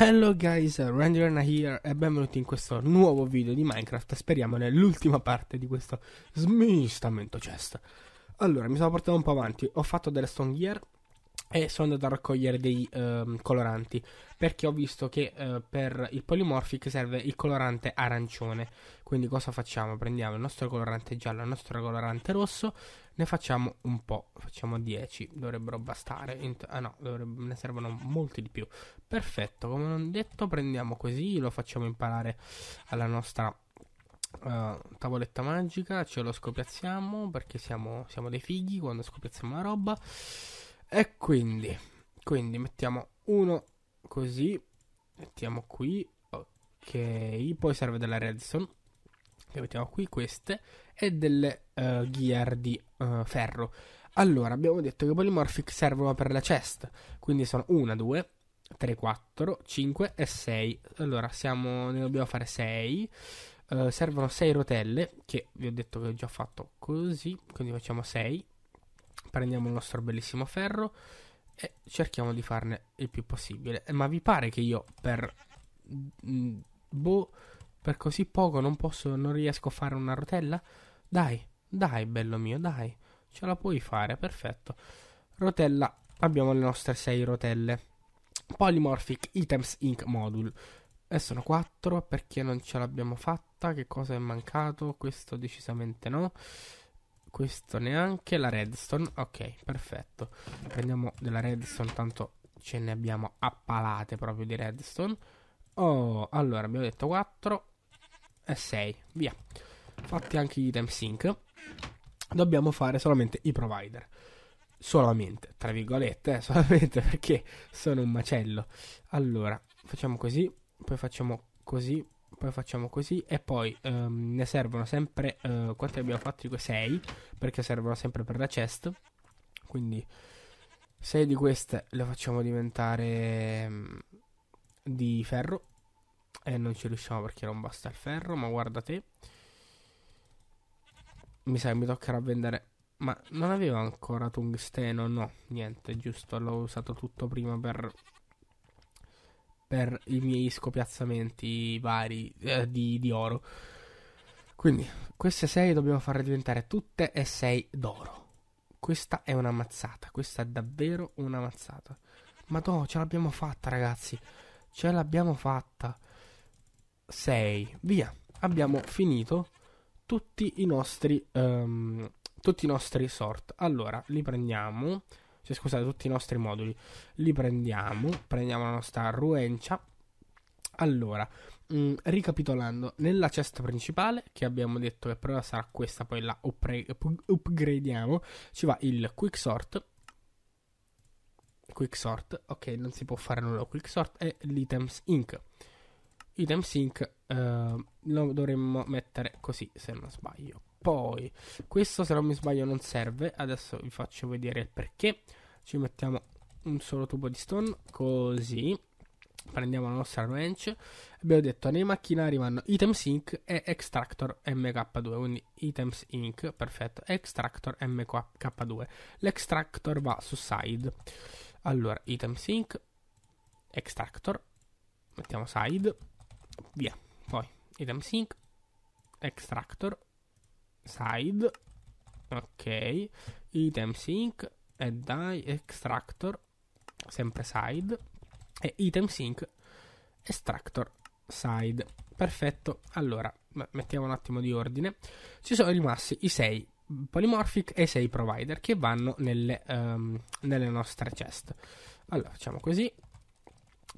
Hello guys, Renderna here e benvenuti in questo nuovo video di Minecraft, speriamo nell'ultima parte di questo smistamento chest. Allora, mi sono portato un po' avanti, ho fatto delle stone gear, e sono andato a raccogliere dei um, coloranti perché ho visto che uh, per il polymorphic serve il colorante arancione quindi cosa facciamo? prendiamo il nostro colorante giallo il nostro colorante rosso ne facciamo un po' facciamo 10 dovrebbero bastare ah no dovrebbe- ne servono molti di più perfetto come non detto prendiamo così lo facciamo imparare alla nostra Uh, tavoletta magica, ce lo scopiazziamo perché siamo, siamo dei fighi quando scopiazziamo la roba. E quindi, quindi mettiamo uno così, mettiamo qui, ok, poi serve della redstone, che mettiamo qui queste, e delle uh, gear di uh, ferro. Allora, abbiamo detto che i polymorphic servono per la chest, quindi sono 1, 2, 3, 4, 5 e 6. Allora, siamo, ne dobbiamo fare 6. Uh, eh, servono 6 rotelle, che vi ho detto che ho già fatto così, quindi facciamo 6 prendiamo il nostro bellissimo ferro e cerchiamo di farne il più possibile. Ma vi pare che io per mm, boh, per così poco non posso, non riesco a fare una rotella? Dai, dai, bello mio, dai, ce la puoi fare, perfetto. Rotella, abbiamo le nostre 6 rotelle. Polymorphic Items Ink Module. E sono 4 perché non ce l'abbiamo fatta. Che cosa è mancato? Questo decisamente no. Questo neanche, la redstone, ok, perfetto. Prendiamo della redstone, tanto ce ne abbiamo appalate proprio di redstone. Oh, allora abbiamo detto 4 e 6, via. Fatti anche gli item sync. Dobbiamo fare solamente i provider. Solamente, tra virgolette, eh, solamente perché sono un macello. Allora, facciamo così, poi facciamo così, poi facciamo così e poi um, ne servono sempre uh, quanti abbiamo fatto di 6 perché servono sempre per la chest quindi 6 di queste le facciamo diventare um, di ferro e non ci riusciamo perché non basta il ferro ma guarda te mi sa che mi toccherà vendere ma non aveva ancora tungsteno no niente giusto l'ho usato tutto prima per per i miei scopiazzamenti vari eh, di, di, oro. Quindi, queste 6 dobbiamo farle diventare tutte e 6 d'oro. Questa è una mazzata, questa è davvero una mazzata. Ma no, ce l'abbiamo fatta, ragazzi. Ce l'abbiamo fatta. 6. Via. Abbiamo finito tutti i nostri um, tutti i nostri sort. Allora, li prendiamo cioè scusate, tutti i nostri moduli. Li prendiamo, prendiamo la nostra Ruencia. Allora, mh, mm, ricapitolando, nella cesta principale, che abbiamo detto che però sarà questa, poi la upre- upgradiamo, ci va il quick sort. Quick sort, ok, non si può fare nulla quick sort, e l'items inc. Items inc eh, lo dovremmo mettere così, se non sbaglio. Poi, questo se non mi sbaglio non serve, adesso vi faccio vedere il perché. Ci mettiamo un solo tubo di stone, così. Prendiamo la nostra wrench. Abbiamo detto, nei macchinari vanno Items Inc. e Extractor MK2, quindi Items Inc. perfetto, Extractor MK2. L'extractor va su side. Allora, Items Inc. Extractor, mettiamo side, via. Poi, item sync Extractor, side ok item sync e die extractor sempre side e item sync extractor side perfetto allora mettiamo un attimo di ordine ci sono rimasti i 6 polymorphic e i 6 provider che vanno nelle, um, nelle nostre chest allora facciamo così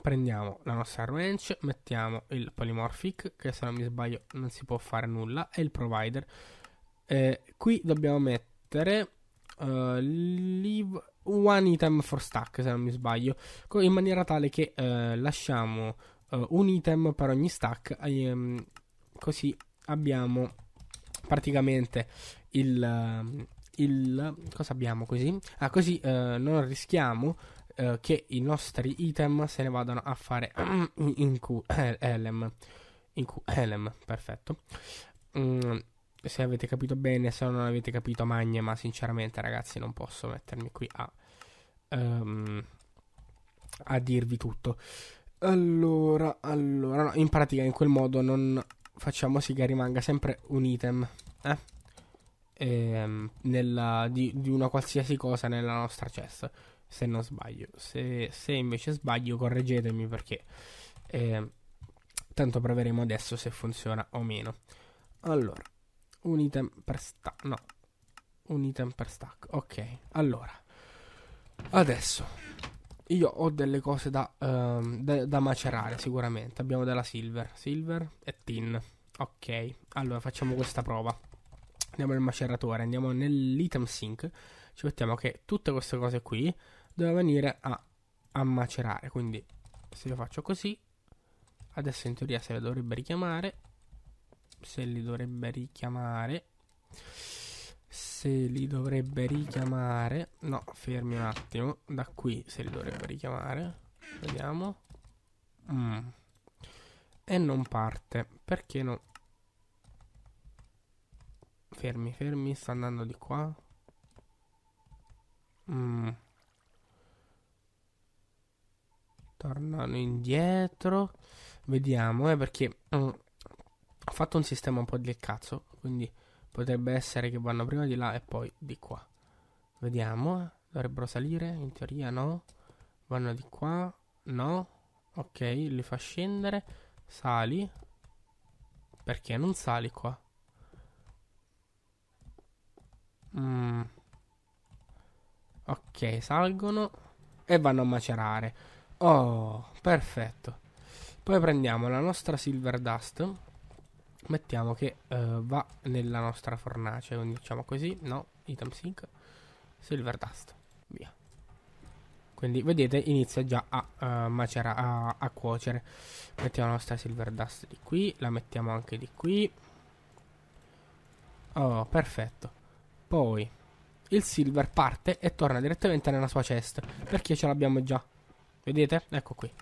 prendiamo la nostra range mettiamo il polymorphic che se non mi sbaglio non si può fare nulla e il provider eh, qui dobbiamo mettere uh, eh, leave one item for stack, se non mi sbaglio, in maniera tale che eh, lasciamo eh, un item per ogni stack, ehm, così abbiamo praticamente il... Ehm, il cosa abbiamo così? Ah, così eh, non rischiamo eh, che i nostri item se ne vadano a fare in QLM. In QLM, perfetto. Mm se avete capito bene, se non avete capito magne, ma sinceramente ragazzi non posso mettermi qui a, um, a dirvi tutto. Allora, allora, no, in pratica in quel modo non facciamo sì che rimanga sempre un item, eh? ehm, nella, di, di, una qualsiasi cosa nella nostra chest, se non sbaglio. Se, se invece sbaglio correggetemi perché eh, tanto proveremo adesso se funziona o meno. Allora, un item per stack. No, un item per stack. Ok, allora. Adesso io ho delle cose da, um, da, da macerare sicuramente. Abbiamo della silver, silver e tin. Ok, allora facciamo questa prova. Andiamo nel maceratore, andiamo nell'item sync. Ci mettiamo che tutte queste cose qui devono venire a, a macerare. Quindi se io faccio così, adesso in teoria se le dovrebbe richiamare se li dovrebbe richiamare se li dovrebbe richiamare no fermi un attimo da qui se li dovrebbe richiamare vediamo mm. e non parte perché no fermi fermi sta andando di qua mm. tornano indietro vediamo eh perché mm, ho fatto un sistema un po' del cazzo, quindi potrebbe essere che vanno prima di là e poi di qua. Vediamo, eh. dovrebbero salire, in teoria no. Vanno di qua, no. Ok, li fa scendere, sali. Perché non sali qua? Mm. Ok, salgono e vanno a macerare. Oh, perfetto. Poi prendiamo la nostra Silver Dust mettiamo che uh, va nella nostra fornace, quindi diciamo così, no, item sync, silver dust, via. Quindi vedete inizia già a, uh, eh, macera, a, a cuocere. Mettiamo la nostra silver dust di qui, la mettiamo anche di qui. Oh, perfetto. Poi il silver parte e torna direttamente nella sua chest, perché ce l'abbiamo già. Vedete? Ecco qui.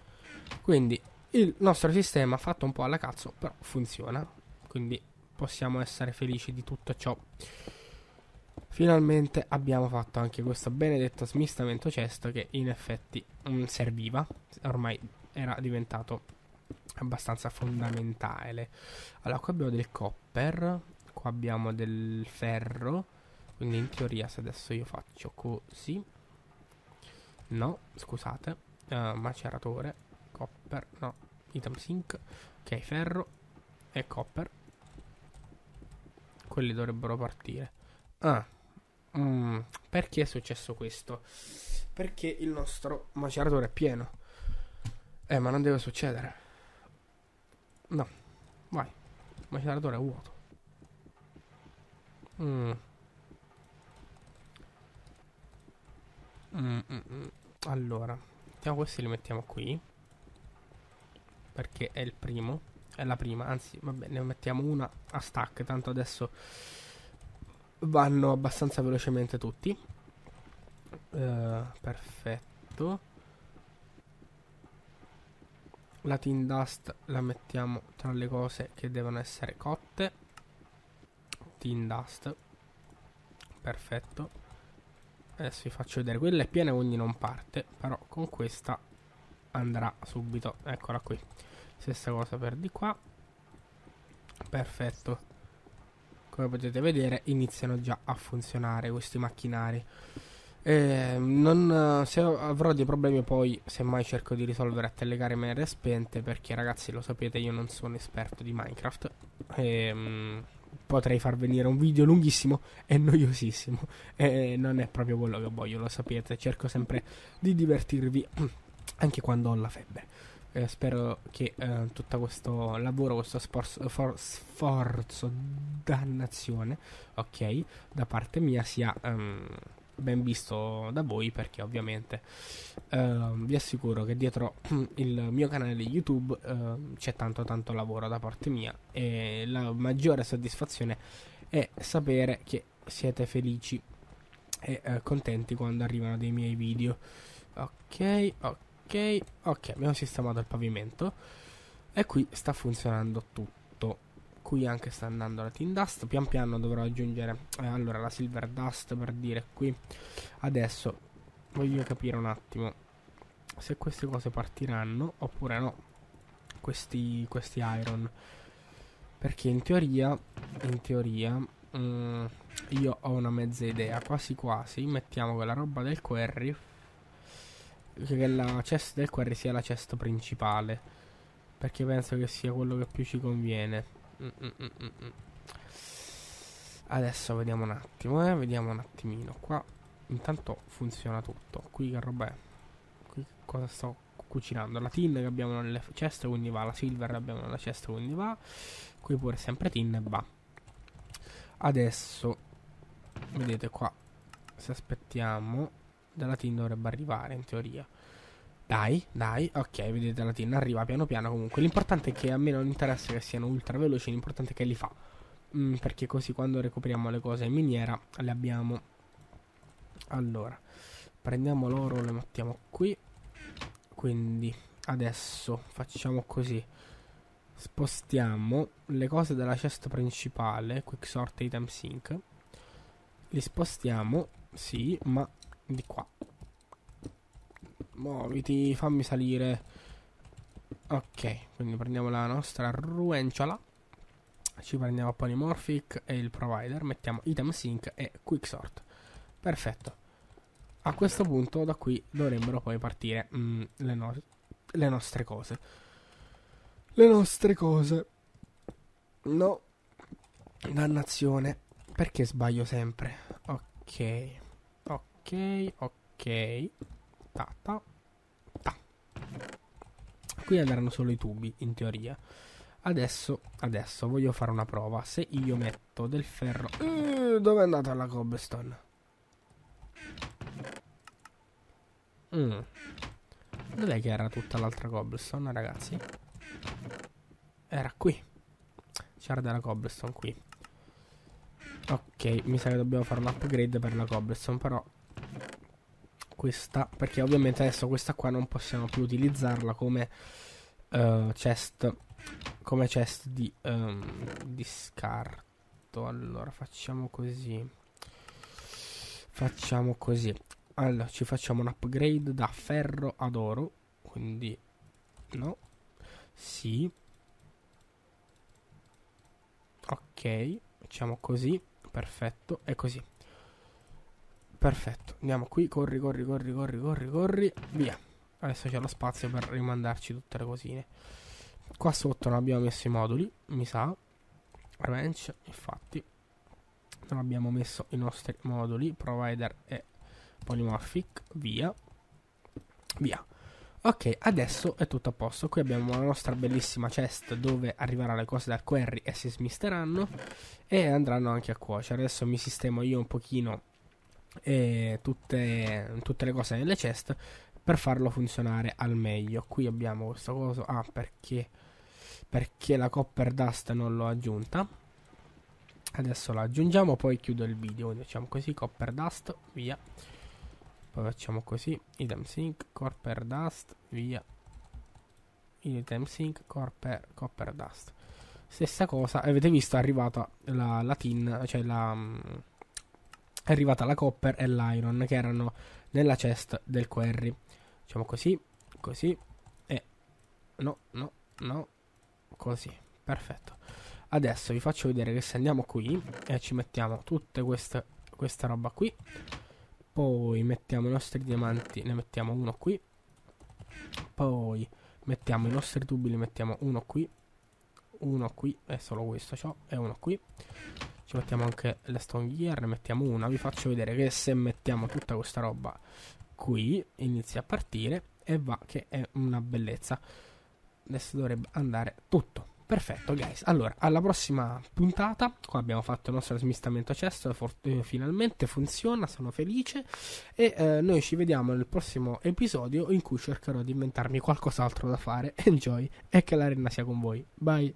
Quindi il nostro sistema fatto un po' alla cazzo, però funziona quindi possiamo essere felici di tutto ciò. Finalmente abbiamo fatto anche questo benedetto smistamento cesto che in effetti mh, mm, serviva, ormai era diventato abbastanza fondamentale. Allora, qua abbiamo del copper, qua abbiamo del ferro, quindi in teoria se adesso io faccio così, no, scusate, uh, maceratore, copper, no, item sync, ok, ferro e copper, quelli dovrebbero partire. Ah, mm, perché è successo questo? Perché il nostro maceratore è pieno. Eh, ma non deve succedere. No, vai. Il maceratore è vuoto. Mm. Mm, mm, mm, allora, mettiamo questi li mettiamo qui. Perché è il primo è la prima, anzi, vabbè, ne mettiamo una a stack, tanto adesso vanno abbastanza velocemente tutti. Uh, perfetto. La tin dust la mettiamo tra le cose che devono essere cotte. Tin dust. Perfetto. Adesso vi faccio vedere. Quella è piena quindi non parte. Però con questa andrà subito. Eccola qui stessa cosa per di qua perfetto come potete vedere iniziano già a funzionare questi macchinari eh, non, se avrò dei problemi poi semmai cerco di risolvere a telecamere spente perché ragazzi lo sapete io non sono esperto di Minecraft e, ehm, potrei far venire un video lunghissimo e noiosissimo e non è proprio quello che voglio lo sapete cerco sempre di divertirvi anche quando ho la febbre eh, spero che eh, tutto questo lavoro, questo sporso, for, sforzo, dannazione, ok, da parte mia sia um, ben visto da voi perché ovviamente uh, vi assicuro che dietro il mio canale di YouTube uh, c'è tanto tanto lavoro da parte mia e la maggiore soddisfazione è sapere che siete felici e uh, contenti quando arrivano dei miei video. Ok, ok Ok, ok, abbiamo sistemato il pavimento. E qui sta funzionando tutto. Qui anche sta andando la tin dust. Pian piano dovrò aggiungere eh, allora la silver dust per dire qui. Adesso voglio capire un attimo se queste cose partiranno oppure no. Questi, questi iron. Perché in teoria, in teoria, mh, mm, io ho una mezza idea. Quasi quasi mettiamo quella roba del quarry che la chest del QR sia la chest principale. Perché penso che sia quello che più ci conviene. Mm, mm, mm, Adesso vediamo un attimo, eh. Vediamo un attimino. Qua intanto funziona tutto. Qui che roba è? Qui cosa sto cucinando? La tin che abbiamo nelle ceste, quindi va. La silver che abbiamo nella cesta, quindi va. Qui pure sempre tin e va. Adesso, vedete qua, se aspettiamo dalla TIN dovrebbe arrivare in teoria. Dai, dai, ok, vedete la TIN arriva piano piano comunque. L'importante è che a me non interessa che siano ultra veloci, l'importante è che li fa. Mm, perché così quando recuperiamo le cose in miniera le abbiamo. Allora, prendiamo l'oro, le mettiamo qui. Quindi adesso facciamo così. Spostiamo le cose dalla cesta principale, Quick Sort Item Sync. Li spostiamo, sì, ma di qua. Muoviti, fammi salire. Ok, quindi prendiamo la nostra ruenciola. Ci prendiamo Polymorphic e il provider. Mettiamo item sync e quicksort. Perfetto. A questo punto da qui dovrebbero poi partire mm, le, no le nostre cose. Le nostre cose. No. Dannazione. Perché sbaglio sempre? Ok ok, ok. Ta, ta, ta. Qui andranno solo i tubi, in teoria. Adesso, adesso voglio fare una prova. Se io metto del ferro... Uh, dove è andata la cobblestone? Mm. Dov'è che era tutta l'altra cobblestone, ragazzi? Era qui. C'era della cobblestone qui. Ok, mi sa che dobbiamo fare un upgrade per la cobblestone, però questa perché ovviamente adesso questa qua non possiamo più utilizzarla come uh, chest come chest di, um, ehm, di scarto allora facciamo così facciamo così allora ci facciamo un upgrade da ferro ad oro quindi no sì ok facciamo così perfetto è così Perfetto, andiamo qui, corri, corri, corri, corri, corri, corri, via. Adesso c'è lo spazio per rimandarci tutte le cosine. Qua sotto non abbiamo messo i moduli, mi sa. Ranch, infatti. Non abbiamo messo i nostri moduli, provider e polymorphic, via. Via. Ok, adesso è tutto a posto. Qui abbiamo la nostra bellissima chest dove arriveranno le cose dal query e si smisteranno e andranno anche a cuocere. Adesso mi sistemo io un pochino e tutte, tutte le cose nelle chest per farlo funzionare al meglio. Qui abbiamo questa cosa, ah perché, perché la Copper Dust non l'ho aggiunta. Adesso la aggiungiamo, poi chiudo il video, Quindi facciamo così, Copper Dust, via. Poi facciamo così, item sync, Copper Dust, via. Item sync, Copper, copper Dust. Stessa cosa, avete visto è arrivata la, la tin, cioè la è arrivata la Copper e l'Iron che erano nella chest del Quarry. Diciamo così, così e no, no, no, così. Perfetto. Adesso vi faccio vedere che se andiamo qui e ci mettiamo tutta questa, roba qui, poi mettiamo i nostri diamanti, ne mettiamo uno qui, poi mettiamo i nostri tubi, ne mettiamo uno qui, uno qui, è solo questo ciò, e uno qui. Ci mettiamo anche le stone gear, ne mettiamo una. Vi faccio vedere che se mettiamo tutta questa roba qui, inizia a partire e va che è una bellezza. Adesso dovrebbe andare tutto. Perfetto, guys. Allora, alla prossima puntata. Qua abbiamo fatto il nostro smistamento cesso. Eh, finalmente funziona, sono felice. E eh, noi ci vediamo nel prossimo episodio in cui cercherò di inventarmi qualcos'altro da fare. Enjoy e che l'arena sia con voi. Bye.